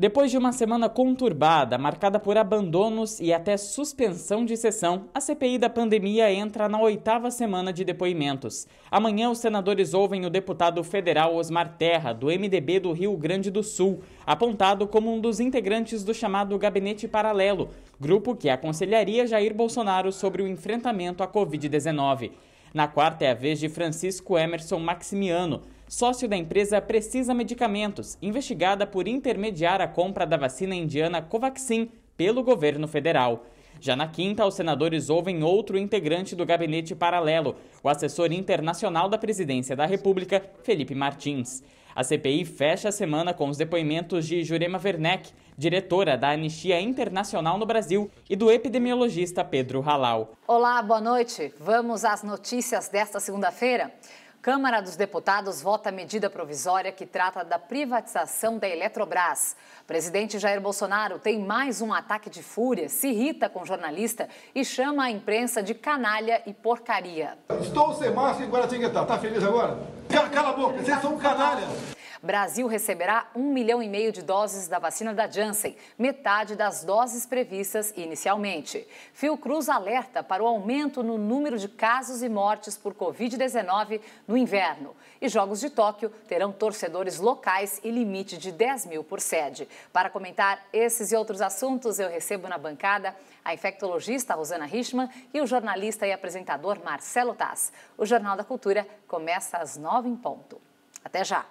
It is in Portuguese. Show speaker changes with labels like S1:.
S1: Depois de uma semana conturbada, marcada por abandonos e até suspensão de sessão, a CPI da pandemia entra na oitava semana de depoimentos. Amanhã, os senadores ouvem o deputado federal Osmar Terra, do MDB do Rio Grande do Sul, apontado como um dos integrantes do chamado Gabinete Paralelo, grupo que aconselharia Jair Bolsonaro sobre o enfrentamento à Covid-19. Na quarta é a vez de Francisco Emerson Maximiano Sócio da empresa Precisa Medicamentos, investigada por intermediar a compra da vacina indiana Covaxin pelo governo federal. Já na quinta, os senadores ouvem outro integrante do gabinete paralelo, o assessor internacional da presidência da República, Felipe Martins. A CPI fecha a semana com os depoimentos de Jurema Werneck, diretora da Anistia Internacional no Brasil, e do epidemiologista Pedro Halal.
S2: Olá, boa noite. Vamos às notícias desta segunda-feira. Câmara dos Deputados vota medida provisória que trata da privatização da Eletrobras. Presidente Jair Bolsonaro tem mais um ataque de fúria, se irrita com jornalista e chama a imprensa de canalha e porcaria.
S3: Estou sem máscara em Guaratinguetá. Tá feliz agora? Cala a boca, vocês são canalha.
S2: Brasil receberá um milhão e meio de doses da vacina da Janssen, metade das doses previstas inicialmente. Fiocruz alerta para o aumento no número de casos e mortes por Covid-19 no inverno. E Jogos de Tóquio terão torcedores locais e limite de 10 mil por sede. Para comentar esses e outros assuntos, eu recebo na bancada a infectologista Rosana Richman e o jornalista e apresentador Marcelo Taz. O Jornal da Cultura começa às nove em ponto. Até já!